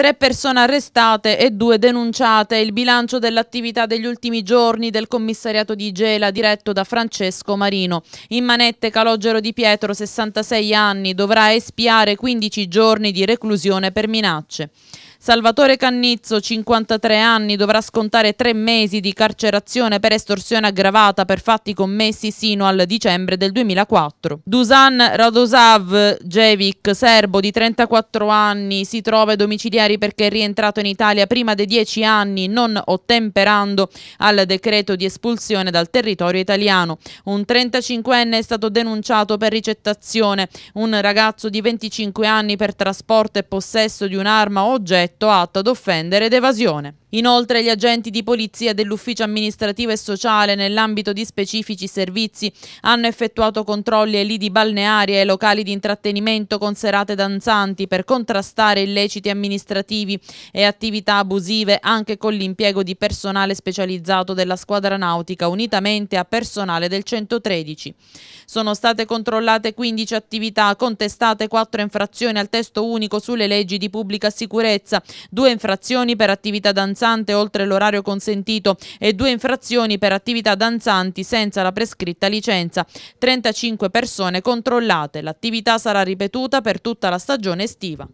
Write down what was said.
Tre persone arrestate e due denunciate. Il bilancio dell'attività degli ultimi giorni del commissariato di Gela diretto da Francesco Marino. In manette Calogero di Pietro, 66 anni, dovrà espiare 15 giorni di reclusione per minacce. Salvatore Cannizzo, 53 anni, dovrà scontare tre mesi di carcerazione per estorsione aggravata per fatti commessi sino al dicembre del 2004. Dusan Radosav Jevic, serbo di 34 anni, si trova ai domiciliari perché è rientrato in Italia prima dei 10 anni, non ottemperando al decreto di espulsione dal territorio italiano. Un 35enne è stato denunciato per ricettazione, un ragazzo di 25 anni per trasporto e possesso di un'arma o oggetto oggetto atto ad offendere ed evasione. Inoltre gli agenti di polizia dell'ufficio amministrativo e sociale nell'ambito di specifici servizi hanno effettuato controlli ai lidi balneari e locali di intrattenimento con serate danzanti per contrastare illeciti amministrativi e attività abusive anche con l'impiego di personale specializzato della squadra nautica unitamente a personale del 113. Sono state controllate 15 attività, contestate 4 infrazioni al testo unico sulle leggi di pubblica sicurezza, 2 infrazioni per attività danzanti danzante oltre l'orario consentito e due infrazioni per attività danzanti senza la prescritta licenza. 35 persone controllate. L'attività sarà ripetuta per tutta la stagione estiva.